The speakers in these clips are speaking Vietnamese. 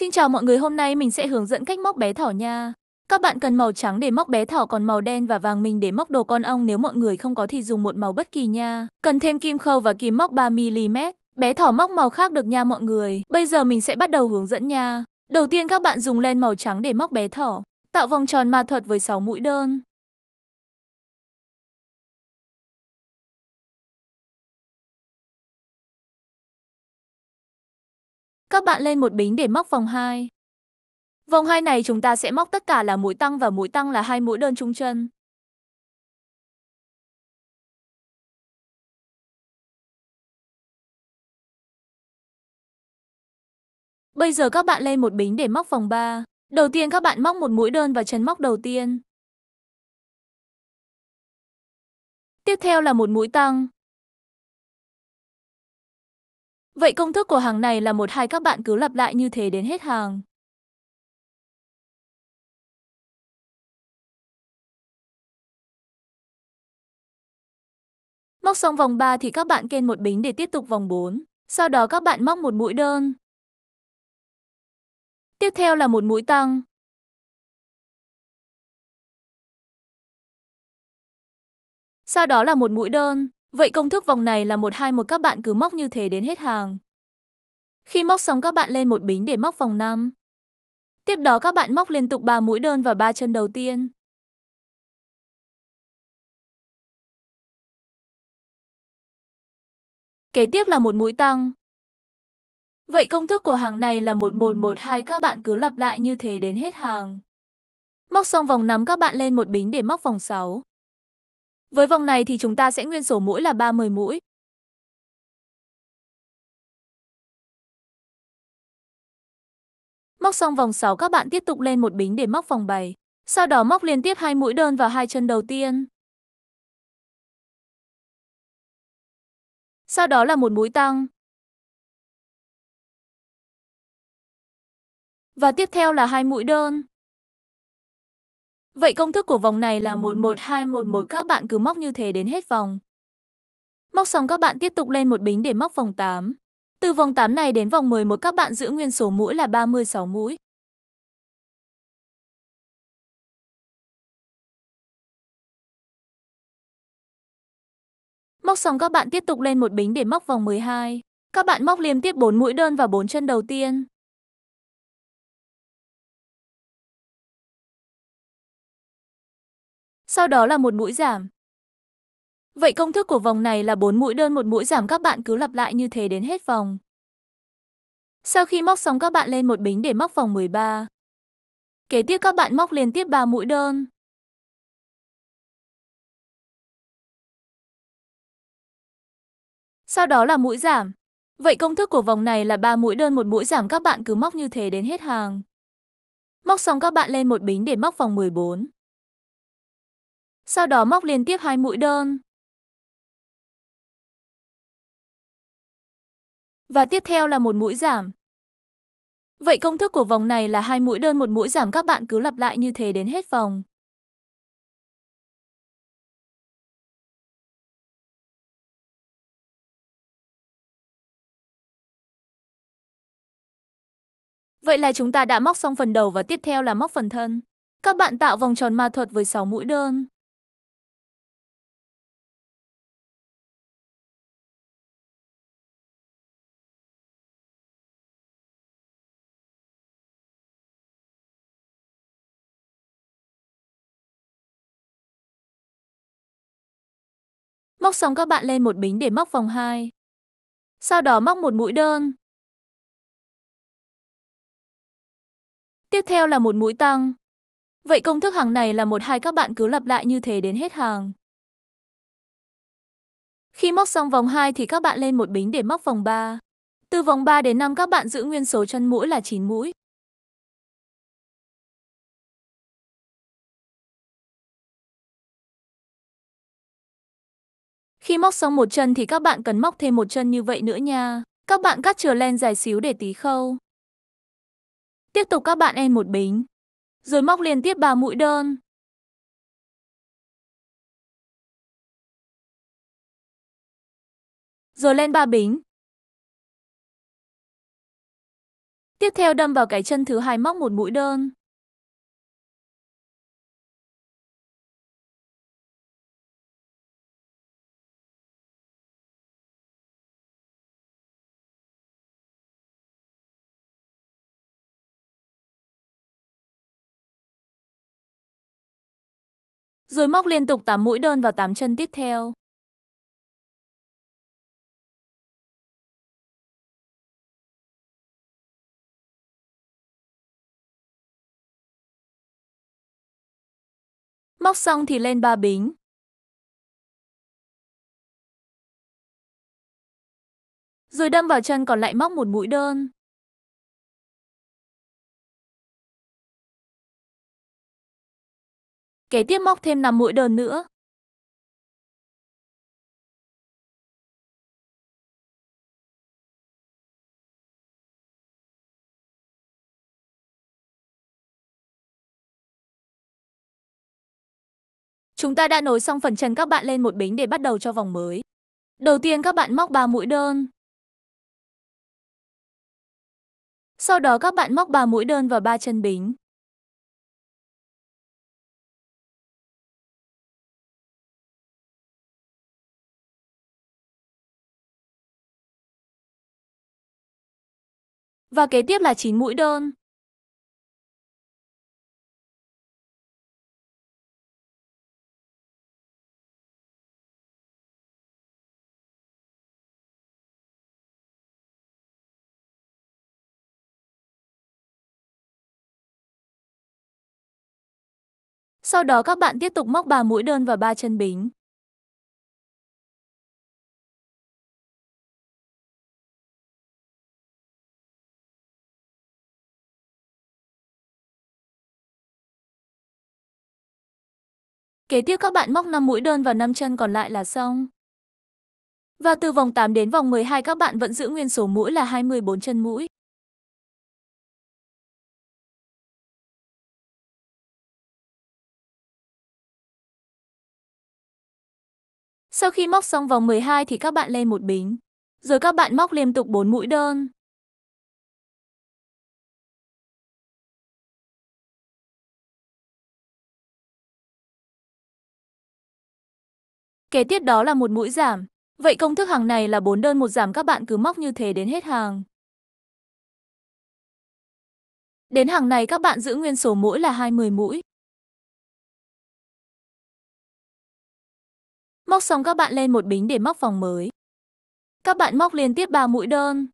Xin chào mọi người, hôm nay mình sẽ hướng dẫn cách móc bé thỏ nha. Các bạn cần màu trắng để móc bé thỏ còn màu đen và vàng mình để móc đồ con ong nếu mọi người không có thì dùng một màu bất kỳ nha. Cần thêm kim khâu và kim móc 3mm. Bé thỏ móc màu khác được nha mọi người. Bây giờ mình sẽ bắt đầu hướng dẫn nha. Đầu tiên các bạn dùng len màu trắng để móc bé thỏ. Tạo vòng tròn ma thuật với 6 mũi đơn. Các bạn lên một bính để móc vòng 2. Vòng 2 này chúng ta sẽ móc tất cả là mũi tăng và mũi tăng là hai mũi đơn trung chân. Bây giờ các bạn lên một bính để móc vòng 3. Đầu tiên các bạn móc một mũi đơn và chân móc đầu tiên. Tiếp theo là một mũi tăng. Vậy công thức của hàng này là một hai các bạn cứ lặp lại như thế đến hết hàng. Móc xong vòng 3 thì các bạn kênh một bính để tiếp tục vòng 4. Sau đó các bạn móc một mũi đơn. Tiếp theo là một mũi tăng. Sau đó là một mũi đơn. Vậy công thức vòng này là 1-2-1 các bạn cứ móc như thế đến hết hàng. Khi móc xong các bạn lên một bính để móc vòng 5. Tiếp đó các bạn móc liên tục 3 mũi đơn và 3 chân đầu tiên. Kế tiếp là một mũi tăng. Vậy công thức của hàng này là 1112 các bạn cứ lặp lại như thế đến hết hàng. Móc xong vòng 5 các bạn lên một bính để móc vòng 6. Với vòng này thì chúng ta sẽ nguyên số mũi là 30 mũi. Móc xong vòng 6 các bạn tiếp tục lên một bính để móc vòng 7. Sau đó móc liên tiếp hai mũi đơn vào hai chân đầu tiên. Sau đó là một mũi tăng. Và tiếp theo là hai mũi đơn. Vậy công thức của vòng này là 11211 các bạn cứ móc như thế đến hết vòng. Móc xong các bạn tiếp tục lên một bính để móc vòng 8. Từ vòng 8 này đến vòng 11 các bạn giữ nguyên số mũi là 36 mũi. Móc xong các bạn tiếp tục lên một bính để móc vòng 12. Các bạn móc liên tiếp 4 mũi đơn và 4 chân đầu tiên. sau đó là một mũi giảm. Vậy công thức của vòng này là 4 mũi đơn một mũi giảm các bạn cứ lặp lại như thế đến hết vòng. Sau khi móc xong các bạn lên một bính để móc vòng 13. Kế tiếp các bạn móc liên tiếp 3 mũi đơn. Sau đó là mũi giảm. Vậy công thức của vòng này là 3 mũi đơn một mũi giảm các bạn cứ móc như thế đến hết hàng. Móc xong các bạn lên một bính để móc vòng 14 sau đó móc liên tiếp hai mũi đơn. Và tiếp theo là một mũi giảm. Vậy công thức của vòng này là hai mũi đơn một mũi giảm các bạn cứ lặp lại như thế đến hết vòng. Vậy là chúng ta đã móc xong phần đầu và tiếp theo là móc phần thân. Các bạn tạo vòng tròn ma thuật với 6 mũi đơn. Móc xong các bạn lên một bính để móc vòng 2. Sau đó móc một mũi đơn. Tiếp theo là một mũi tăng. Vậy công thức hàng này là một hai các bạn cứ lặp lại như thế đến hết hàng. Khi móc xong vòng 2 thì các bạn lên một bính để móc vòng 3. Từ vòng 3 đến 5 các bạn giữ nguyên số chân mũi là 9 mũi. Khi móc xong một chân thì các bạn cần móc thêm một chân như vậy nữa nha. Các bạn cắt chừa len dài xíu để tí khâu. Tiếp tục các bạn en một bính. Rồi móc liên tiếp 3 mũi đơn. Rồi lên 3 bính. Tiếp theo đâm vào cái chân thứ hai móc một mũi đơn. rồi móc liên tục 8 mũi đơn vào 8 chân tiếp theo. Móc xong thì lên 3 bính. Rồi đâm vào chân còn lại móc một mũi đơn. Kế tiếp móc thêm 5 mũi đơn nữa. Chúng ta đã nối xong phần chân các bạn lên một bính để bắt đầu cho vòng mới. Đầu tiên các bạn móc 3 mũi đơn. Sau đó các bạn móc 3 mũi đơn vào 3 chân bính. Và kế tiếp là 9 mũi đơn. Sau đó các bạn tiếp tục móc 3 mũi đơn và 3 chân bính. Kế tiếp các bạn móc 5 mũi đơn và 5 chân còn lại là xong. Và từ vòng 8 đến vòng 12 các bạn vẫn giữ nguyên số mũi là 24 chân mũi. Sau khi móc xong vòng 12 thì các bạn lên một bính. Rồi các bạn móc liên tục 4 mũi đơn. Kế tiếp đó là một mũi giảm. Vậy công thức hàng này là 4 đơn một giảm các bạn cứ móc như thế đến hết hàng. Đến hàng này các bạn giữ nguyên số mũi là 20 mũi. Móc xong các bạn lên một bính để móc vòng mới. Các bạn móc liên tiếp 3 mũi đơn.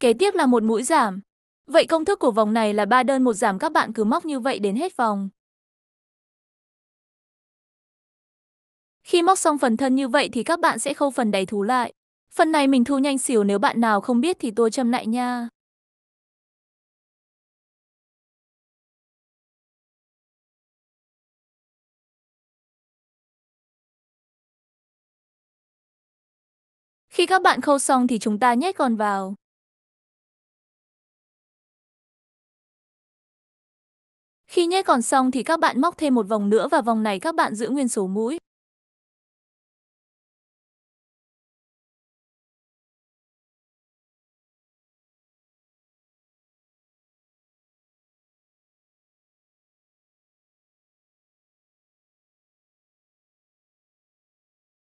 Kế tiếp là một mũi giảm. Vậy công thức của vòng này là ba đơn một giảm các bạn cứ móc như vậy đến hết vòng. Khi móc xong phần thân như vậy thì các bạn sẽ khâu phần đáy thú lại. Phần này mình thu nhanh xỉu nếu bạn nào không biết thì tôi châm lại nha. Khi các bạn khâu xong thì chúng ta nhét con vào. Khi nhét còn xong thì các bạn móc thêm một vòng nữa và vòng này các bạn giữ nguyên số mũi.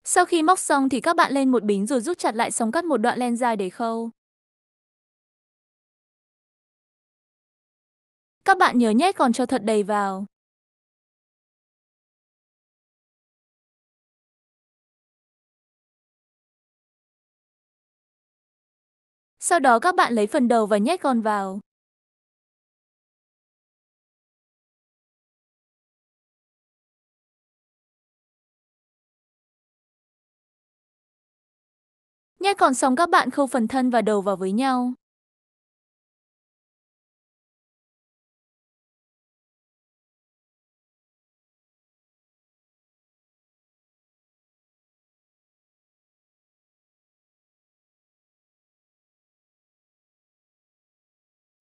Sau khi móc xong thì các bạn lên một bính rồi rút chặt lại xong cắt một đoạn len dài để khâu. Các bạn nhớ nhét còn cho thật đầy vào. Sau đó các bạn lấy phần đầu và nhét con vào. Nhét còn xong các bạn khâu phần thân và đầu vào với nhau.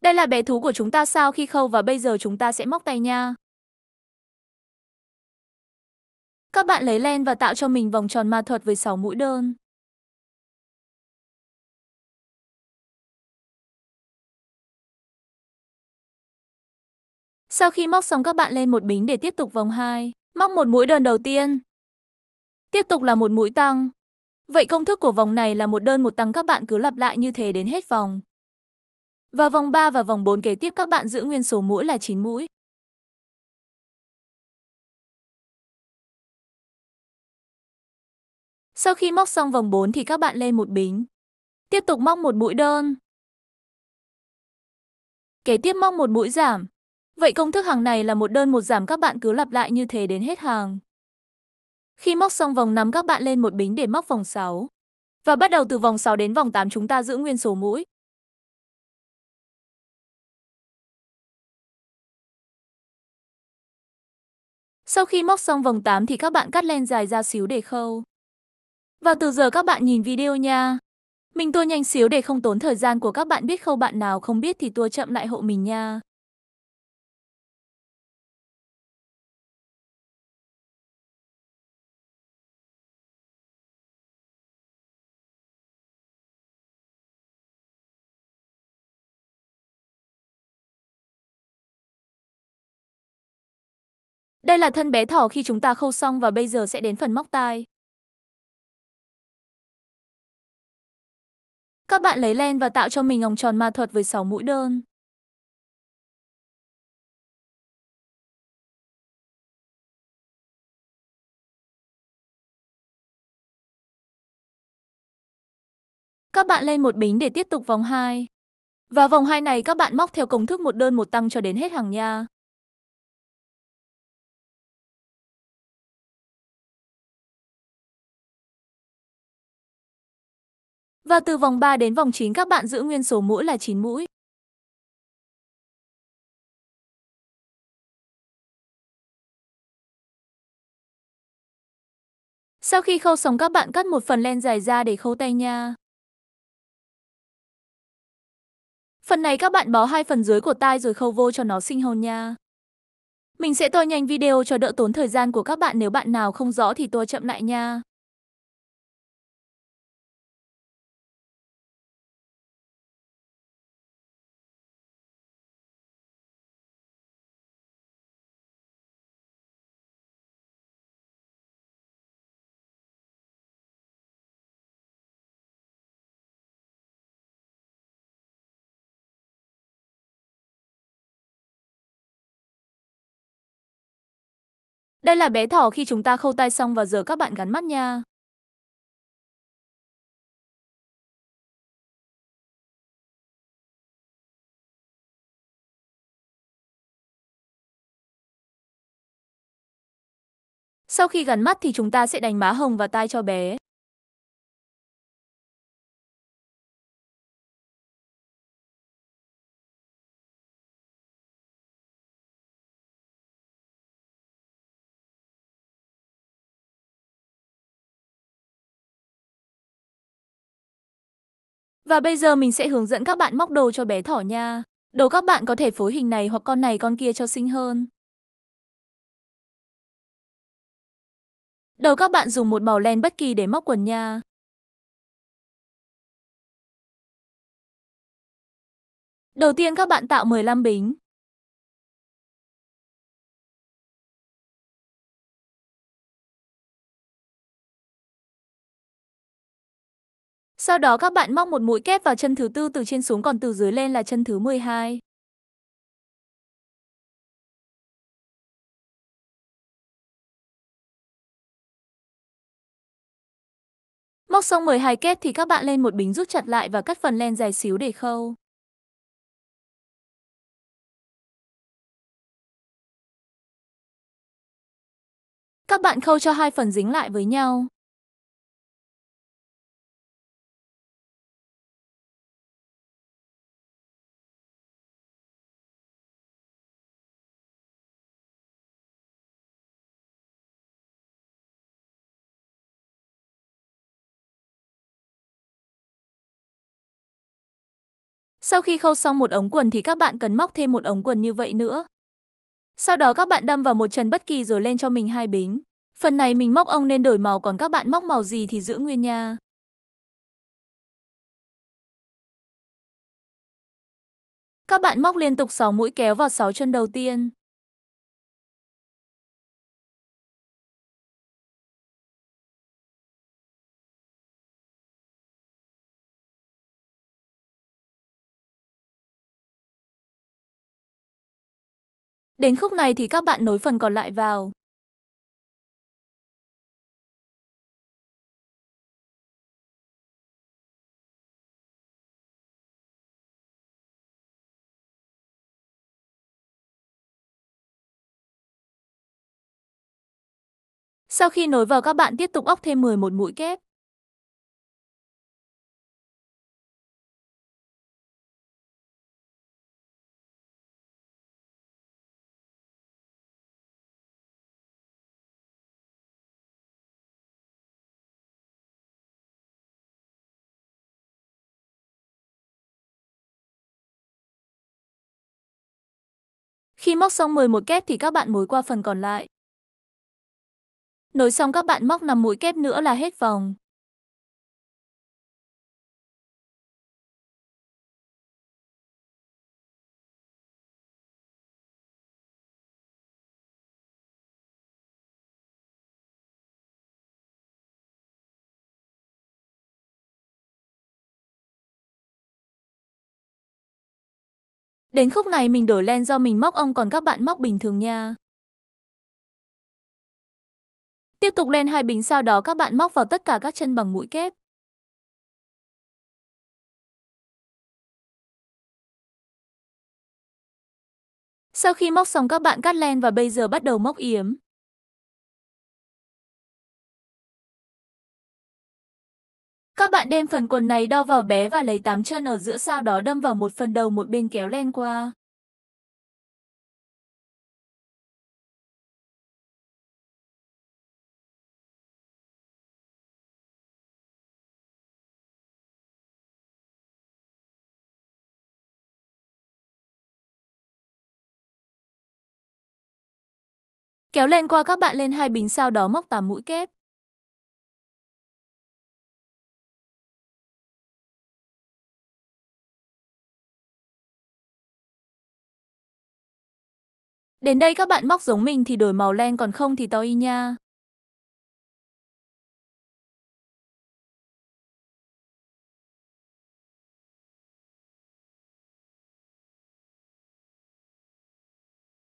Đây là bé thú của chúng ta sao khi khâu và bây giờ chúng ta sẽ móc tay nha. Các bạn lấy len và tạo cho mình vòng tròn ma thuật với 6 mũi đơn. Sau khi móc xong các bạn lên một bính để tiếp tục vòng 2, móc một mũi đơn đầu tiên. Tiếp tục là một mũi tăng. Vậy công thức của vòng này là một đơn một tăng các bạn cứ lặp lại như thế đến hết vòng. Và vòng 3 và vòng 4 kế tiếp các bạn giữ nguyên số mũi là 9 mũi. Sau khi móc xong vòng 4 thì các bạn lên một bính. Tiếp tục móc một mũi đơn. Kế tiếp móc một mũi giảm. Vậy công thức hàng này là một đơn một giảm các bạn cứ lặp lại như thế đến hết hàng. Khi móc xong vòng 5 các bạn lên một bính để móc vòng 6. Và bắt đầu từ vòng 6 đến vòng 8 chúng ta giữ nguyên số mũi. Sau khi móc xong vòng 8 thì các bạn cắt len dài ra xíu để khâu. Và từ giờ các bạn nhìn video nha. Mình tua nhanh xíu để không tốn thời gian của các bạn biết khâu bạn nào không biết thì tua chậm lại hộ mình nha. Đây là thân bé thỏ khi chúng ta khâu xong và bây giờ sẽ đến phần móc tai. Các bạn lấy len và tạo cho mình vòng tròn ma thuật với 6 mũi đơn. Các bạn lên một bính để tiếp tục vòng 2. Và vòng 2 này các bạn móc theo công thức một đơn một tăng cho đến hết hàng nha. Và từ vòng 3 đến vòng 9 các bạn giữ nguyên số mũi là 9 mũi. Sau khi khâu xong các bạn cắt một phần len dài ra để khâu tay nha. Phần này các bạn bó hai phần dưới của tai rồi khâu vô cho nó xinh hơn nha. Mình sẽ tô nhanh video cho đỡ tốn thời gian của các bạn nếu bạn nào không rõ thì tô chậm lại nha. Đây là bé thỏ khi chúng ta khâu tay xong và giờ các bạn gắn mắt nha. Sau khi gắn mắt thì chúng ta sẽ đánh má hồng và tai cho bé. Và bây giờ mình sẽ hướng dẫn các bạn móc đồ cho bé thỏ nha. Đồ các bạn có thể phối hình này hoặc con này con kia cho xinh hơn. Đầu các bạn dùng một màu len bất kỳ để móc quần nha. Đầu tiên các bạn tạo 15 bính. Sau đó các bạn móc một mũi kép vào chân thứ tư từ trên xuống còn từ dưới lên là chân thứ 12. Móc xong 12 kép thì các bạn lên một bính rút chặt lại và cắt phần len dài xíu để khâu. Các bạn khâu cho hai phần dính lại với nhau. Sau khi khâu xong một ống quần thì các bạn cần móc thêm một ống quần như vậy nữa. Sau đó các bạn đâm vào một chân bất kỳ rồi lên cho mình hai bính. Phần này mình móc ông nên đổi màu còn các bạn móc màu gì thì giữ nguyên nha. Các bạn móc liên tục 6 mũi kéo vào 6 chân đầu tiên. Đến khúc này thì các bạn nối phần còn lại vào. Sau khi nối vào các bạn tiếp tục ốc thêm 11 mũi kép. Khi móc xong 11 kép thì các bạn nối qua phần còn lại. Nối xong các bạn móc 5 mũi kép nữa là hết vòng. Đến khúc này mình đổi len do mình móc ông còn các bạn móc bình thường nha. Tiếp tục len hai bình sau đó các bạn móc vào tất cả các chân bằng mũi kép. Sau khi móc xong các bạn cắt len và bây giờ bắt đầu móc yếm. Các bạn đem phần quần này đo vào bé và lấy tám chân ở giữa sau đó đâm vào một phần đầu một bên kéo len qua. Kéo len qua các bạn lên hai bình sau đó móc tám mũi kép. Đến đây các bạn móc giống mình thì đổi màu len còn không thì to y nha.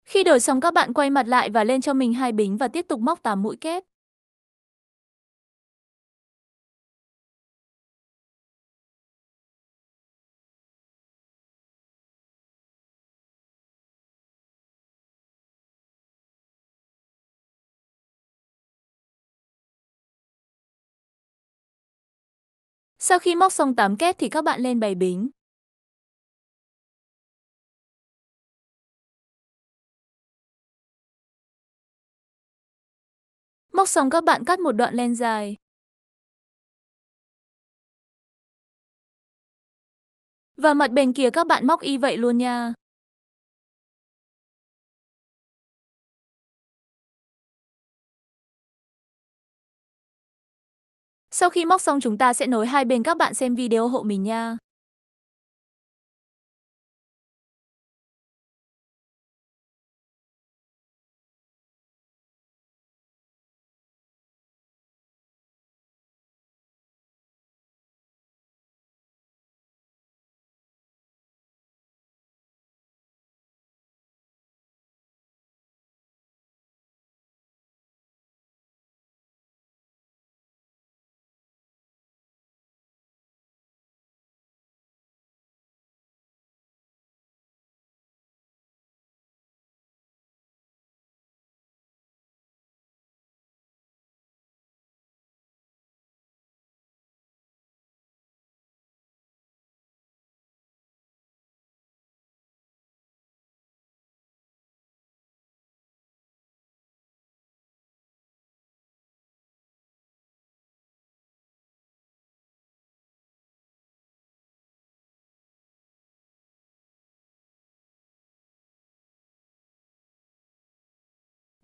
Khi đổi xong các bạn quay mặt lại và lên cho mình hai bính và tiếp tục móc 8 mũi kép. Sau khi móc xong 8 két thì các bạn lên bày bính. Móc xong các bạn cắt một đoạn len dài. Và mặt bên kia các bạn móc y vậy luôn nha. Sau khi móc xong chúng ta sẽ nối hai bên các bạn xem video hộ mình nha.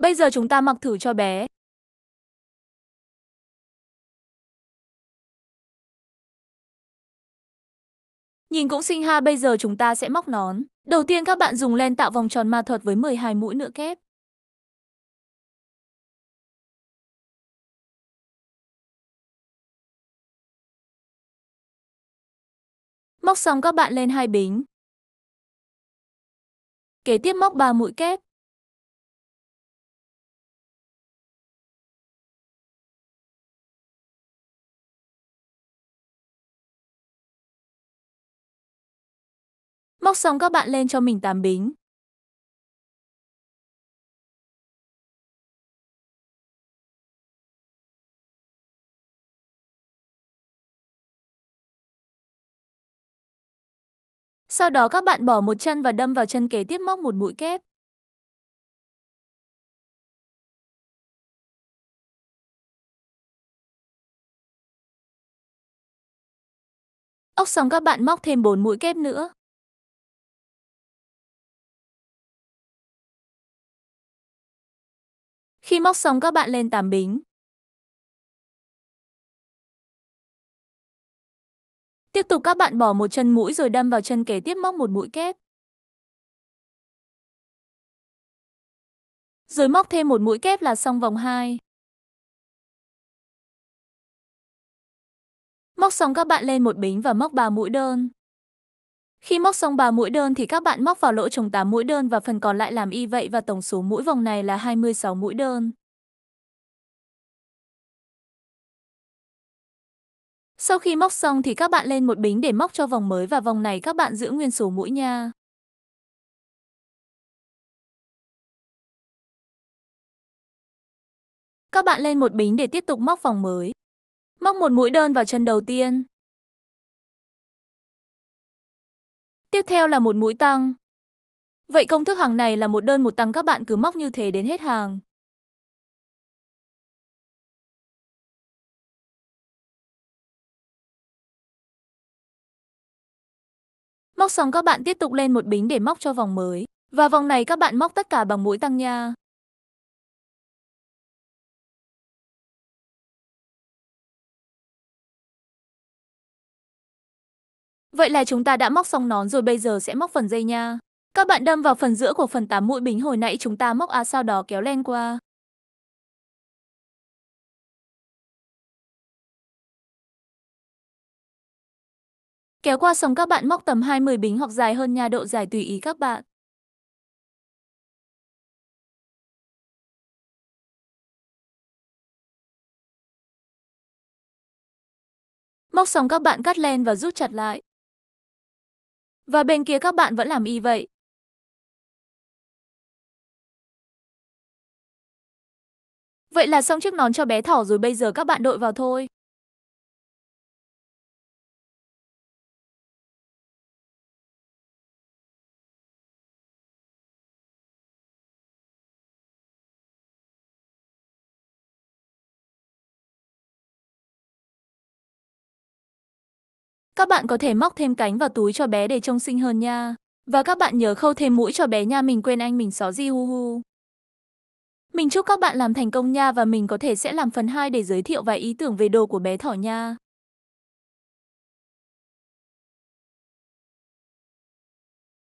Bây giờ chúng ta mặc thử cho bé. Nhìn cũng xinh ha, bây giờ chúng ta sẽ móc nón. Đầu tiên các bạn dùng len tạo vòng tròn ma thuật với 12 mũi nữa kép. Móc xong các bạn lên hai bính. Kế tiếp móc 3 mũi kép. Móc xong các bạn lên cho mình tám bính. Sau đó các bạn bỏ một chân và đâm vào chân kế tiếp móc một mũi kép. móc xong các bạn móc thêm 4 mũi kép nữa. Khi móc xong các bạn lên tàm bính. Tiếp tục các bạn bỏ một chân mũi rồi đâm vào chân kế tiếp móc một mũi kép. Rồi móc thêm một mũi kép là xong vòng 2. Móc xong các bạn lên một bính và móc 3 mũi đơn. Khi móc xong 3 mũi đơn thì các bạn móc vào lỗ trồng 8 mũi đơn và phần còn lại làm y vậy và tổng số mũi vòng này là 26 mũi đơn. Sau khi móc xong thì các bạn lên một bính để móc cho vòng mới và vòng này các bạn giữ nguyên số mũi nha. Các bạn lên một bính để tiếp tục móc vòng mới. Móc một mũi đơn vào chân đầu tiên. Tiếp theo là một mũi tăng. Vậy công thức hàng này là một đơn một tăng các bạn cứ móc như thế đến hết hàng. Móc xong các bạn tiếp tục lên một bính để móc cho vòng mới. Và vòng này các bạn móc tất cả bằng mũi tăng nha. Vậy là chúng ta đã móc xong nón rồi bây giờ sẽ móc phần dây nha. Các bạn đâm vào phần giữa của phần 8 mũi bính hồi nãy chúng ta móc A à sau đó kéo len qua. Kéo qua xong các bạn móc tầm 20 bính hoặc dài hơn nha độ dài tùy ý các bạn. Móc xong các bạn cắt len và rút chặt lại. Và bên kia các bạn vẫn làm y vậy. Vậy là xong chiếc nón cho bé thỏ rồi bây giờ các bạn đội vào thôi. Các bạn có thể móc thêm cánh vào túi cho bé để trông xinh hơn nha. Và các bạn nhớ khâu thêm mũi cho bé nha mình quên anh mình xó di hu hu. Mình chúc các bạn làm thành công nha và mình có thể sẽ làm phần 2 để giới thiệu vài ý tưởng về đồ của bé thỏ nha.